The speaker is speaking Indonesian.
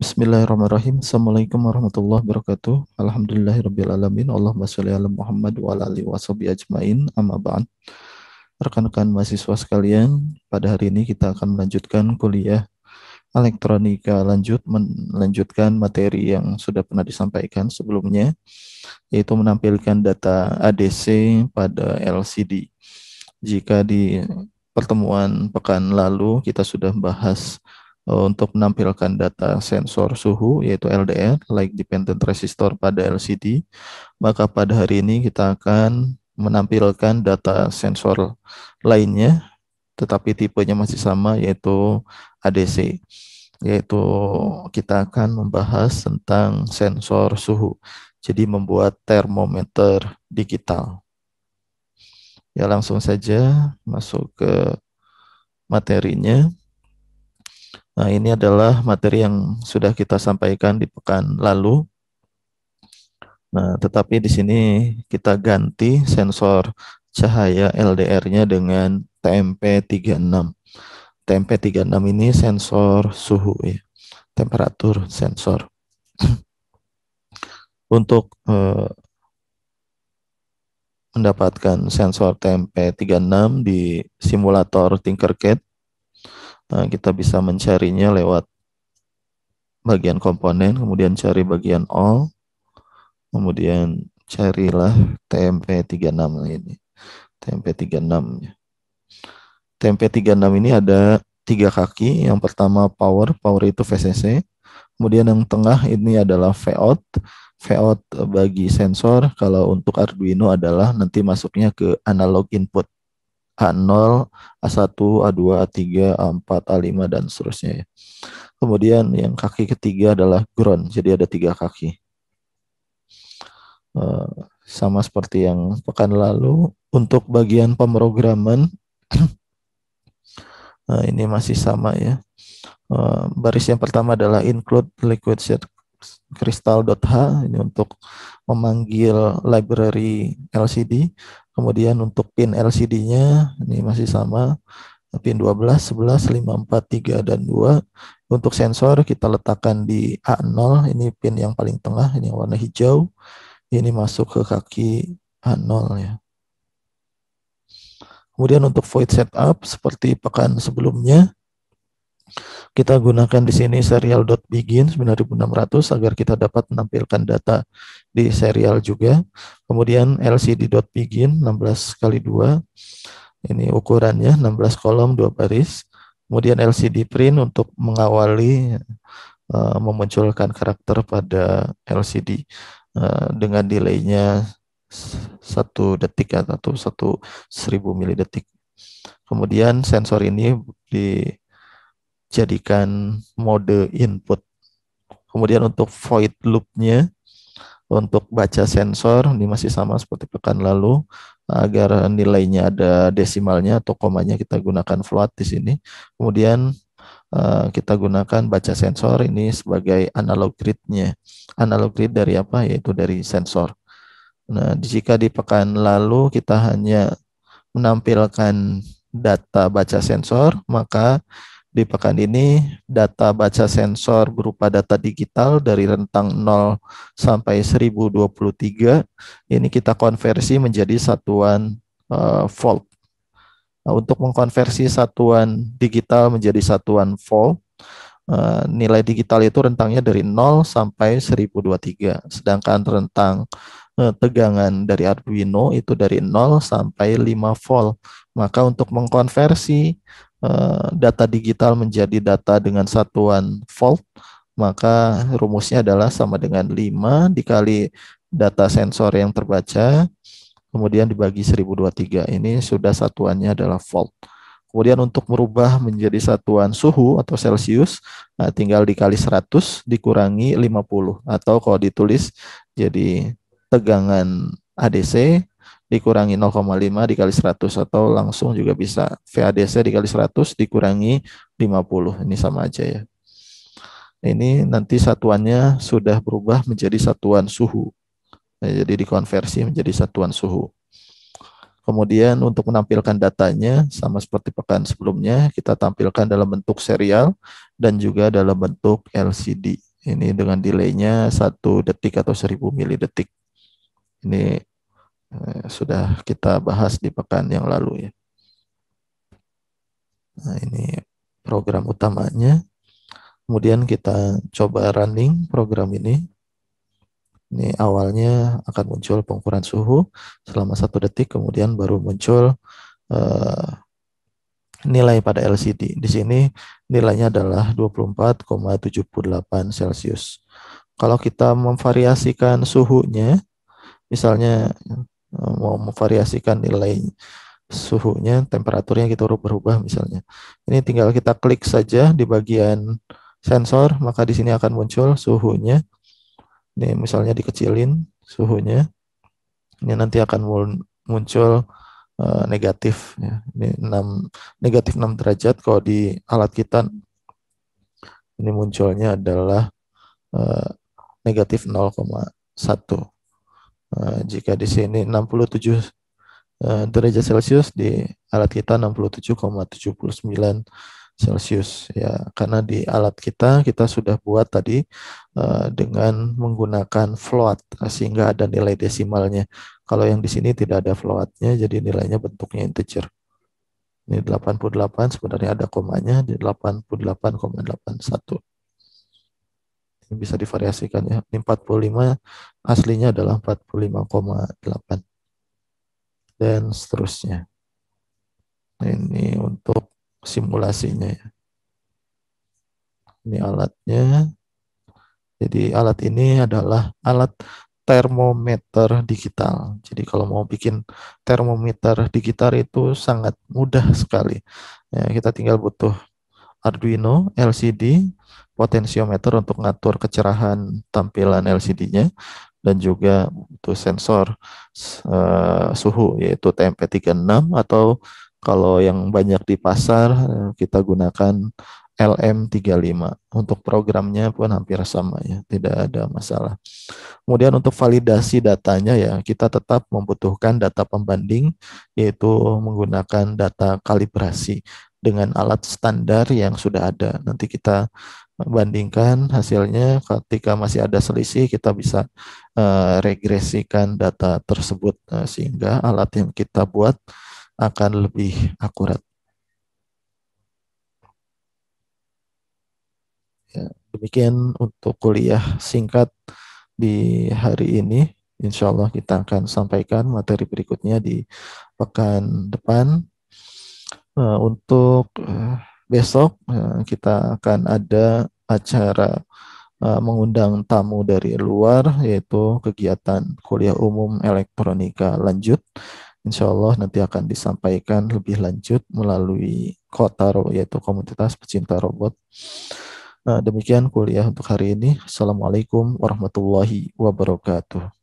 Bismillahirrahmanirrahim. Assalamualaikum warahmatullahi wabarakatuh. Alhamdulillahirrahmanirrahim. Allahumma sholli ala Muhammad wa ala alihi wa ajmain. Amma ba'an. Rekan-rekan mahasiswa sekalian, pada hari ini kita akan melanjutkan kuliah elektronika lanjut melanjutkan materi yang sudah pernah disampaikan sebelumnya yaitu menampilkan data ADC pada LCD. Jika di pertemuan pekan lalu kita sudah bahas Eh, untuk menampilkan data sensor suhu yaitu LDR light dependent resistor pada LCD maka pada hari ini kita akan menampilkan data sensor lainnya tetapi tipenya masih sama yaitu ADC yaitu kita akan membahas tentang sensor suhu jadi membuat termometer digital ya langsung saja masuk ke materinya Nah, ini adalah materi yang sudah kita sampaikan di pekan lalu. Nah, tetapi di sini kita ganti sensor cahaya LDR-nya dengan TMP36. TMP36 ini sensor suhu ya, temperatur sensor. Untuk eh, mendapatkan sensor TMP36 di simulator Tinkercad Nah, kita bisa mencarinya lewat bagian komponen, kemudian cari bagian all, kemudian carilah TMP36 ini. TMP36 ya. TMP36 ini ada tiga kaki. Yang pertama power, power itu VCC. Kemudian yang tengah ini adalah Vout. Vout bagi sensor, kalau untuk Arduino adalah nanti masuknya ke analog input. H0, A1, A2, A3, A4, A5, dan seterusnya. Ya. Kemudian yang kaki ketiga adalah ground, jadi ada tiga kaki. Uh, sama seperti yang pekan lalu, untuk bagian pemrograman, uh, ini masih sama ya. Uh, baris yang pertama adalah include liquid set crystal.h, ini untuk memanggil library LCD. Kemudian untuk pin LCD-nya ini masih sama pin 12, 11, 5, 4, 3 dan 2. Untuk sensor kita letakkan di A0, ini pin yang paling tengah, ini warna hijau. Ini masuk ke kaki A0 ya. Kemudian untuk void setup seperti pekan sebelumnya kita gunakan di sini serial.begin 9600 agar kita dapat menampilkan data di serial juga. Kemudian lcd.begin 16 kali 2. Ini ukurannya 16 kolom 2 baris. Kemudian LCD print untuk mengawali uh, memunculkan karakter pada LCD uh, eh, dengan delaynya satu detik atau satu seribu milidetik. Kemudian sensor ini di jadikan mode input. Kemudian untuk void loop-nya, untuk baca sensor, ini masih sama seperti pekan lalu, agar nilainya ada desimalnya atau komanya kita gunakan float di sini. Kemudian eh, kita gunakan baca sensor ini sebagai analog grid-nya. Analog grid dari apa? Yaitu dari sensor. Nah, jika di pekan lalu kita hanya menampilkan data baca sensor, maka di pekan ini, data baca sensor berupa data digital dari rentang 0 sampai 1023 ini kita konversi menjadi satuan uh, volt. Nah, untuk mengkonversi satuan digital menjadi satuan volt, uh, nilai digital itu rentangnya dari 0 sampai 1023, sedangkan rentang Eh, tegangan dari Arduino itu dari 0 sampai 5 volt. Maka untuk mengkonversi eh, data digital menjadi data dengan satuan volt, maka rumusnya adalah sama dengan 5 dikali data sensor yang terbaca, kemudian dibagi 1023. Ini sudah satuannya adalah volt. Kemudian untuk merubah menjadi satuan suhu atau Celsius, eh, tinggal dikali 100 dikurangi 50 atau kalau ditulis jadi tegangan ADC dikurangi 0,5 dikali 100 atau langsung juga bisa VADC dikali 100 dikurangi 50. Ini sama aja ya. Ini nanti satuannya sudah berubah menjadi satuan suhu. Ya, jadi dikonversi menjadi satuan suhu. Kemudian untuk menampilkan datanya sama seperti pekan sebelumnya kita tampilkan dalam bentuk serial dan juga dalam bentuk LCD. Ini dengan delaynya satu detik atau 1000 mili detik ini eh, sudah kita bahas di pekan yang lalu ya. Nah, ini program utamanya. Kemudian kita coba running program ini. Ini awalnya akan muncul pengukuran suhu selama satu detik, kemudian baru muncul eh, nilai pada LCD. Di sini nilainya adalah 24,78 Celcius. Kalau kita memvariasikan suhunya, misalnya eh, mau memvariasikan nilai suhunya, temperaturnya kita berubah misalnya. Ini tinggal kita klik saja di bagian sensor, maka di sini akan muncul suhunya. Ini misalnya dikecilin suhunya. Ini nanti akan muncul eh, negatif ya. Ini 6 negatif 6 derajat kalau di alat kita ini munculnya adalah uh, negatif 0,1. Eh, jika di sini 67 eh, derajat Celcius di alat kita 67,79 Celcius ya karena di alat kita kita sudah buat tadi eh, dengan menggunakan float sehingga ada nilai desimalnya. Kalau yang di sini tidak ada floatnya jadi nilainya bentuknya integer. Ini 88 sebenarnya ada komanya di 88,81 bisa divariasikan ya. ini 45 aslinya adalah 45,8 dan seterusnya. ini untuk simulasinya ya. Ini alatnya. Jadi alat ini adalah alat termometer digital. Jadi kalau mau bikin termometer digital itu sangat mudah sekali. Ya, kita tinggal butuh Arduino LCD potensiometer untuk ngatur kecerahan tampilan LCD-nya dan juga butuh sensor uh, suhu yaitu TMP36 atau kalau yang banyak di pasar eh, kita gunakan LM35 untuk programnya pun hampir sama ya tidak ada masalah kemudian untuk validasi datanya ya kita tetap membutuhkan data pembanding yaitu menggunakan data kalibrasi dengan alat standar yang sudah ada. Nanti kita bandingkan hasilnya ketika masih ada selisih kita bisa uh, regresikan data tersebut uh, sehingga alat yang kita buat akan lebih akurat. Ya, demikian untuk kuliah singkat di hari ini. Insya Allah kita akan sampaikan materi berikutnya di pekan depan. Eh, untuk eh, besok eh, kita akan ada acara mengundang tamu dari luar yaitu kegiatan kuliah umum elektronika lanjut Insya Allah nanti akan disampaikan lebih lanjut melalui Kotaro yaitu komunitas pecinta robot. demikian kuliah untuk hari ini. Assalamualaikum warahmatullahi wabarakatuh.